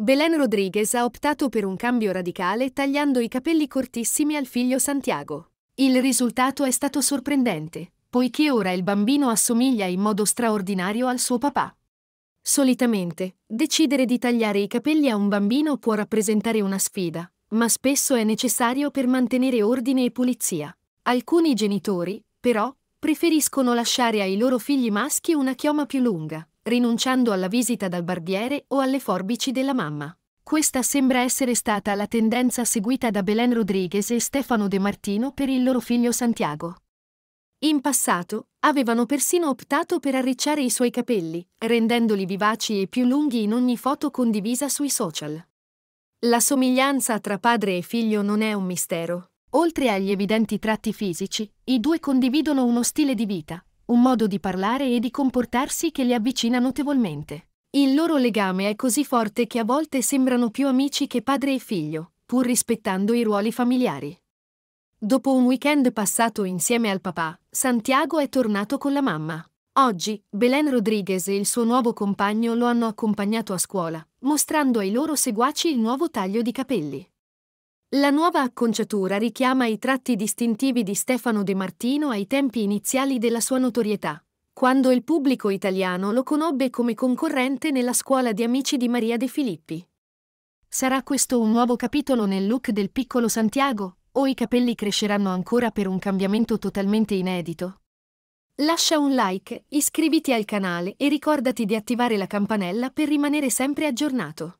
Belen Rodriguez ha optato per un cambio radicale tagliando i capelli cortissimi al figlio Santiago. Il risultato è stato sorprendente, poiché ora il bambino assomiglia in modo straordinario al suo papà. Solitamente, decidere di tagliare i capelli a un bambino può rappresentare una sfida, ma spesso è necessario per mantenere ordine e pulizia. Alcuni genitori, però, preferiscono lasciare ai loro figli maschi una chioma più lunga, rinunciando alla visita dal barbiere o alle forbici della mamma. Questa sembra essere stata la tendenza seguita da Belen Rodriguez e Stefano De Martino per il loro figlio Santiago. In passato, avevano persino optato per arricciare i suoi capelli, rendendoli vivaci e più lunghi in ogni foto condivisa sui social. La somiglianza tra padre e figlio non è un mistero. Oltre agli evidenti tratti fisici, i due condividono uno stile di vita, un modo di parlare e di comportarsi che li avvicina notevolmente. Il loro legame è così forte che a volte sembrano più amici che padre e figlio, pur rispettando i ruoli familiari. Dopo un weekend passato insieme al papà, Santiago è tornato con la mamma. Oggi, Belen Rodriguez e il suo nuovo compagno lo hanno accompagnato a scuola, mostrando ai loro seguaci il nuovo taglio di capelli. La nuova acconciatura richiama i tratti distintivi di Stefano De Martino ai tempi iniziali della sua notorietà, quando il pubblico italiano lo conobbe come concorrente nella scuola di amici di Maria De Filippi. Sarà questo un nuovo capitolo nel look del piccolo Santiago? O i capelli cresceranno ancora per un cambiamento totalmente inedito? Lascia un like, iscriviti al canale e ricordati di attivare la campanella per rimanere sempre aggiornato.